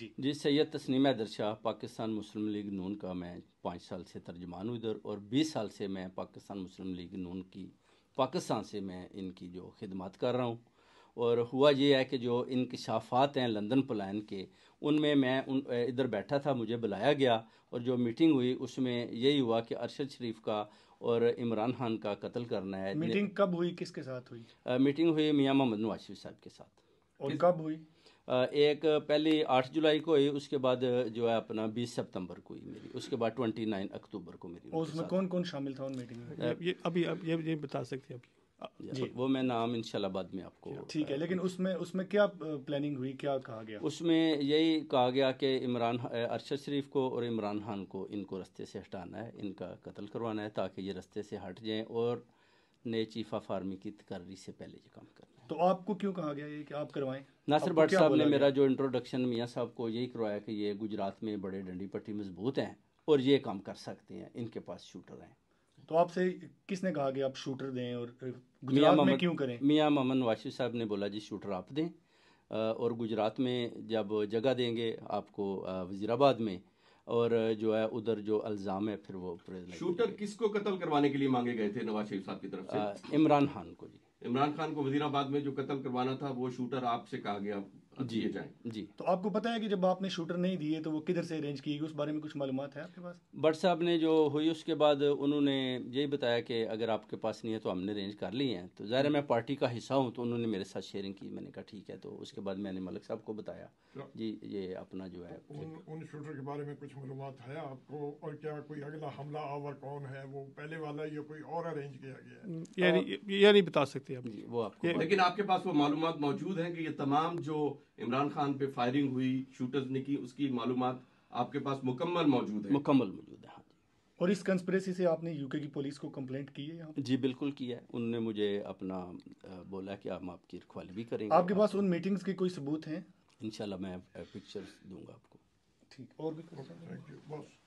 जी जी सैयद तस्नीम हैदर शाह पाकिस्तान मुस्लिम लीग नून का मैं पाँच साल से तर्जमान हूँ इधर और बीस साल से मैं पाकिस्तान मुस्लिम लीग नून की पाकिस्तान से मैं इनकी जो खिदमत कर रहा हूँ और हुआ ये है कि जो इनकशाफात हैं लंदन प्लान के उनमें मैं उन इधर बैठा था मुझे बुलाया गया और जो मीटिंग हुई उसमें यही हुआ कि अरशद शरीफ का और इमरान खान का कत्ल करना है मीटिंग कब हुई किसके साथ हुई आ, मीटिंग हुई मियाँ मोहम्मद नवाज शरीफ साहब के साथ और कब हुई एक पहली आठ जुलाई को हुई उसके बाद जो है अपना बीस सितंबर को हुई मेरी उसके बाद ट्वेंटी नाइन अक्टूबर को मेरी उसमें कौन कौन शामिल था उन मीटिंग में ये अभी अब ये, ये बता सकते हैं जी वो मैं नाम इंशाल्लाह बाद में आपको ठीक है लेकिन उसमें उसमें क्या प्लानिंग हुई क्या कहा गया उसमें यही कहा गया कि इमरान अरशद शरीफ को और इमरान खान को इनको रस्ते से हटाना है इनका कत्ल करवाना है ताकि ये रस्ते से हट जाएं और नए चीफ ऑफ आर्मी की तकर्री से पहले ये काम करें तो आपको क्यों कहा गया ये कि आप करवाएं नासिर भट साहब ने मेरा जो इंट्रोडक्शन मियाँ साहब को यही करवाया कि ये गुजरात में बड़े डंडी पट्टी मजबूत हैं और ये काम कर सकते हैं इनके पास शूटर हैं तो आपसे किसने कहा कि आप शूटर दें और गुजरात में क्यों करें मियाँ ममन वाशि साहब ने बोला जी शूटर आप दें और गुजरात में जब जगह देंगे आपको वजीराबाद में और जो है उधर जो अल्ज़ाम है फिर वो शूटर किसको कत्ल करवाने के लिए मांगे गए थे नवाज शरीफ साहब की तरफ से इमरान खान को जी इमरान खान को वजीराबाद में जो कत्ल करवाना था वो शूटर आपसे कहा गया जी जाएं जी तो आपको पता है कि जब आपने शूटर नहीं दिए तो वो किधर से अरेंज किए गई उस बारे में कुछ मालूम है आपके पास बट साहब ने जो हुई उसके बाद उन्होंने यही बताया कि अगर आपके पास नहीं है तो हमने अरेंज कर ली है तो ज़ाहिर मैं पार्टी का हिस्सा हूँ तो उन्होंने मेरे साथ शेयरिंग की मैंने कहा ठीक है तो उसके बाद मैंने मलिक साहब को बताया जी तो ये अपना जो है तो उन, उन शूटर के बारे में कुछ मालूम है आपको और क्या कोई अगला हमला आवर कौन है वो पहले वाला या कोई और अरेंज किया गया है ये नहीं बता सकते आप वो आपको लेकिन आपके पास वो मालूम मौजूद है कि ये तमाम जो इमरान खान पे फायरिंग हुई शूटर्स ने की उसकी मालूम आपके पास मुकम्मल मौजूद है मुकम्मल मौजूद है हाँ जी और इस कंस्परेसी से आपने यूके की पुलिस को कंप्लेंट की है यहाँ जी बिल्कुल किया है उनने मुझे अपना बोला कि हम आपकी रखवाली भी करेंगे आपके पास उन मीटिंग्स के कोई सबूत हैं इनशाला मैं पिक्चर्स दूंगा आपको ठीक और भी